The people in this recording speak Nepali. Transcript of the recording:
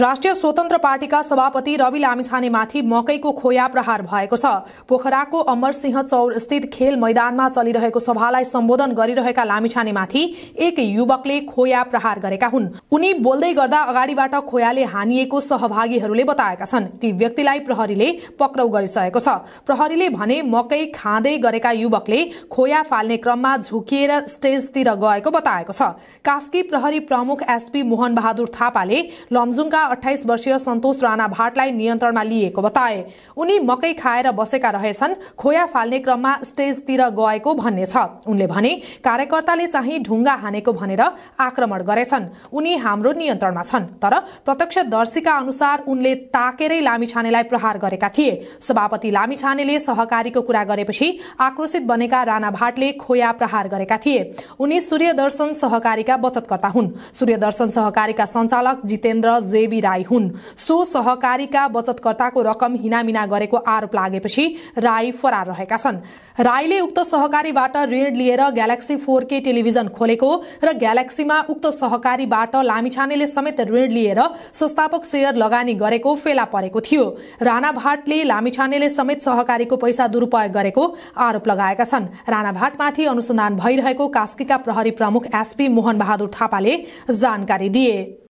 राष्ट्रिय स्वतन्त्र पार्टीका सभापति रवि लामिछानेमाथि मकैको खोया प्रहार भएको छ पोखराको अमरसिंह सिंह चौर स्थित खेल मैदानमा चलिरहेको सभालाई सम्बोधन गरिरहेका लामिछानेमाथि एक युवकले खोया प्रहार गरेका हुन् उनी बोल्दै गर्दा अगाडिबाट खोयाले हानिएको सहभागीहरूले बताएका छन् ती व्यक्तिलाई प्रहरीले पक्राउ गरिसकेको छ प्रहरीले भने मकै खाँदै गरेका युवकले खोया फाल्ने क्रममा झुकिएर स्टेजतिर गएको बताएको छ कास्की प्रहरी प्रमुख एसपी मोहन बहादुर थापाले लमजुङका अठाइस वर्षीय सन्तोष राणा भाटलाई नियन्त्रणमा लिएको बताए उनी मकै खाएर बसेका रहेछन् खोया फाल्ने क्रममा स्टेजतिर गएको भन्ने छ उनले भने कार्यकर्ताले चाहिँ ढुङ्गा हानेको भनेर आक्रमण गरेछन् उनी हाम्रो नियन्त्रणमा छन् तर प्रत्यक्षदर्शीका अनुसार उनले ताकेरै लामिछानेलाई प्रहार गरेका थिए सभापति लामिछानेले सहकारीको कुरा गरेपछि आक्रोशित बनेका राणा भाटले खोया प्रहार गरेका थिए उनी सूर्यदर्शन सहकारीका बचतकर्ता हुन् सूर्यदर्शन सहकारीका सञ्चालक जितेन्द्र जेबी राई हुन् सो सहकारीका बचतकर्ताको रकम हिनामिना गरेको आरोप लागेपछि राई फरार रहेका छन् राईले उक्त सहकारीबाट ऋण लिएर ग्यालेक्सी फोर के टेलिभिजन खोलेको र ग्यालेक्सीमा उक्त सहकारीबाट लामिछानेले समेत ऋण लिएर संस्थापक शेयर लगानी गरेको फेला परेको थियो राणा भाटले लामिछानेले समेत सहकारीको पैसा दुरूपयोग गरेको आरोप लगाएका छन् राणा भाटमाथि अनुसन्धान भइरहेको कास्कीका प्रहरी प्रमुख एसपी मोहन बहादुर थापाले जानकारी दिए